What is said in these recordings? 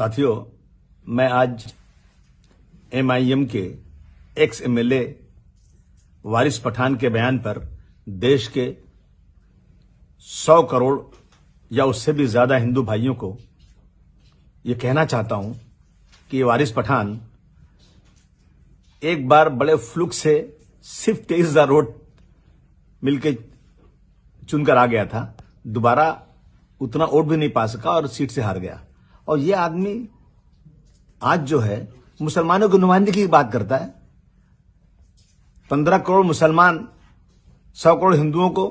साथियों मैं आज एमआईएम के एक्स एमएलए वारिस पठान के बयान पर देश के 100 करोड़ या उससे भी ज्यादा हिंदू भाइयों को यह कहना चाहता हूं कि ये वारिस पठान एक बार बड़े फ्लुक से सिर्फ तेईस हजार रोड मिलकर चुनकर आ गया था दोबारा उतना वोट भी नहीं पा सका और सीट से हार गया और ये आदमी आज जो है मुसलमानों की नुमाइंदगी की बात करता है पंद्रह करोड़ मुसलमान सौ करोड़ हिंदुओं को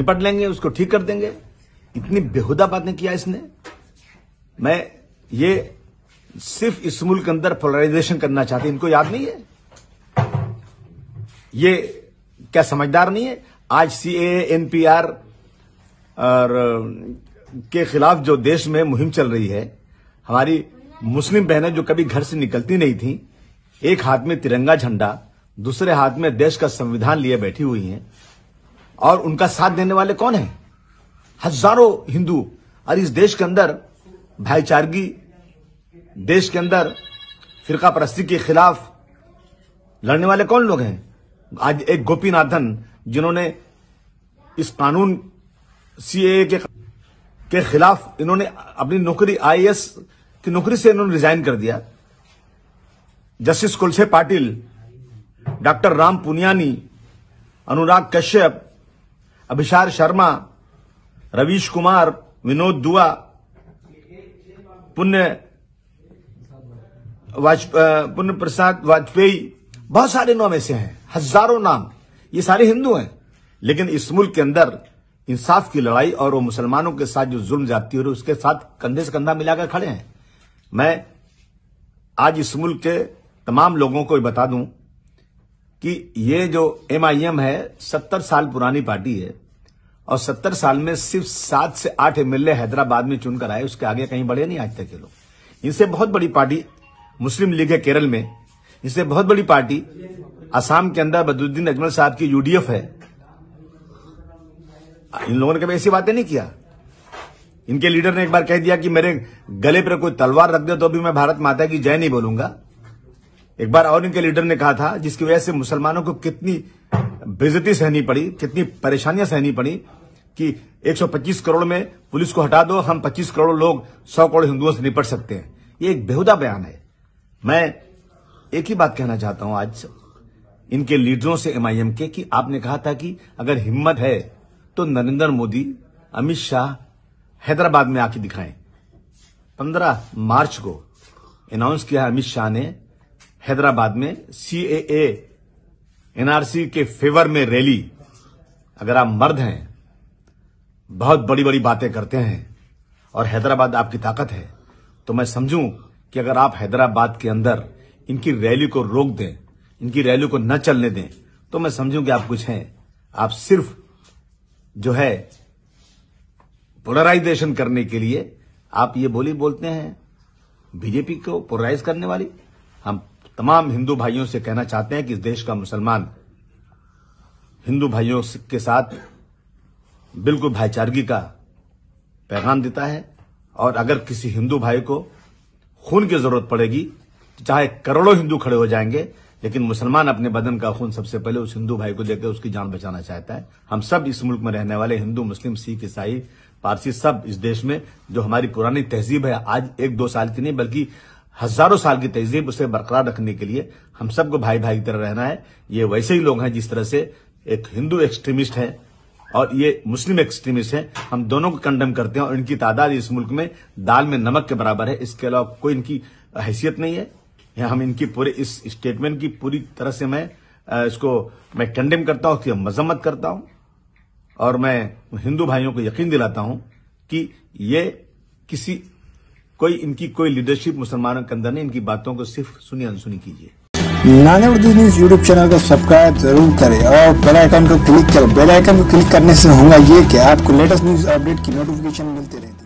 निपट लेंगे उसको ठीक कर देंगे इतनी बेहुदा बातें किया इसने मैं ये सिर्फ इस मुल्क के अंदर पोलराइजेशन करना चाहते इनको याद नहीं है ये क्या समझदार नहीं है आज C A N P R और के खिलाफ जो देश में मुहिम चल रही है हमारी मुस्लिम बहनें जो कभी घर से निकलती नहीं थी एक हाथ में तिरंगा झंडा दूसरे हाथ में देश का संविधान लिए बैठी हुई हैं और उनका साथ देने वाले कौन है हजारों हिंदू और इस देश के अंदर भाईचारगी देश के अंदर फिरका परस्ती के खिलाफ लड़ने वाले कौन लोग हैं आज एक गोपीनाथन जिन्होंने इस कानून सीए के के खिलाफ इन्होंने अपनी नौकरी आईएएस की नौकरी से इन्होंने रिजाइन कर दिया जस्टिस कुलसे पाटिल डॉक्टर राम पुनियानी अनुराग कश्यप अभिशार शर्मा रवीश कुमार विनोद दुआ पुण्य पुण्य प्रसाद वाजपेयी बहुत सारे नाम ऐसे हैं हजारों नाम ये सारे हिंदू हैं लेकिन इस मुल्क के अंदर इंसाफ की लड़ाई और वो मुसलमानों के साथ जो जुल्म जाती हो रही उसके साथ कंधे से कंधा मिलाकर खड़े हैं मैं आज इस मुल्क के तमाम लोगों को बता दूं कि ये जो एमआईएम है सत्तर साल पुरानी पार्टी है और सत्तर साल में सिर्फ सात से आठ एमएलए हैदराबाद में चुनकर आए उसके आगे कहीं बढ़े नहीं आज तक के लोग इनसे बहुत बड़ी पार्टी मुस्लिम लीग है केरल में इनसे बहुत बड़ी पार्टी असम के अंदर बदुद्दीन अजमल साहब की यूडीएफ है इन लोगों ने कभी ऐसी बातें नहीं किया इनके लीडर ने एक बार कह दिया कि मेरे गले पर कोई तलवार रख दे तो भी मैं भारत माता की जय नहीं बोलूंगा एक बार और इनके लीडर ने कहा था जिसकी वजह से मुसलमानों को कितनी बेजती सहनी पड़ी कितनी परेशानियां सहनी पड़ी कि 125 करोड़ में पुलिस को हटा दो हम 25 करोड़ लोग 100 करोड़ हिंदुओं से निपट सकते हैं ये एक बेहुदा बयान है मैं एक ही बात कहना चाहता हूं आज इनके लीडरों से एमआईएम के कि आपने कहा था कि अगर हिम्मत है तो नरेंद्र मोदी अमित शाह हैदराबाद में आके दिखाएं 15 मार्च को अनाउंस किया अमित शाह ने हैदराबाद में सी एनआरसी के फेवर में रैली अगर आप मर्द हैं बहुत बड़ी बड़ी बातें करते हैं और हैदराबाद आपकी ताकत है तो मैं समझूं कि अगर आप हैदराबाद के अंदर इनकी रैली को रोक दें इनकी रैली को न चलने दें तो मैं समझूं कि आप कुछ हैं आप सिर्फ जो है पोलराइजेशन करने के लिए आप ये बोली बोलते हैं बीजेपी को पोलराइज करने वाली हम तमाम हिंदू भाइयों से कहना चाहते हैं कि इस देश का मुसलमान हिंदू भाइयों के साथ बिल्कुल भाईचारगी का पैगाम देता है और अगर किसी हिंदू भाई को खून की जरूरत पड़ेगी तो चाहे करोड़ों हिंदू खड़े हो जाएंगे लेकिन मुसलमान अपने बदन का खून सबसे पहले उस हिंदू भाई को देकर उसकी जान बचाना चाहता है हम सब इस मुल्क में रहने वाले हिंदू मुस्लिम सिख ईसाई पारसी सब इस देश में जो हमारी पुरानी तहजीब है आज एक दो साल की नहीं बल्कि हजारों साल की तहजीब उसे बरकरार रखने के लिए हम सबको भाई भाई की तरह रहना है ये वैसे ही लोग हैं जिस तरह से एक हिंदू एक्सट्रीमिस्ट है और ये मुस्लिम एक्सट्रीमिस्ट है हम दोनों को कंडम करते हैं और इनकी तादाद इस मुल्क में दाल में नमक के बराबर है इसके अलावा कोई इनकी हैसियत नहीं है हम इनकी पूरे इस स्टेटमेंट की पूरी तरह से मैं इसको मैं कंडेम करता हूं उसकी मजम्मत करता हूं और मैं हिंदू भाइयों को यकीन दिलाता हूं कि ये किसी कोई इनकी कोई लीडरशिप मुसलमानों के अंदर नहीं इनकी बातों को सिर्फ सुनी अनसुनी कीजिए नानक न्यूज यूट्यूब चैनल को सब्सक्राइब जरूर करें और बेल आइकन को क्लिक करें बेल आइकन को क्लिक करने से होगा ये कि आपको लेटेस्ट न्यूज अपडेट की नोटिफिकेशन मिलती रहेगी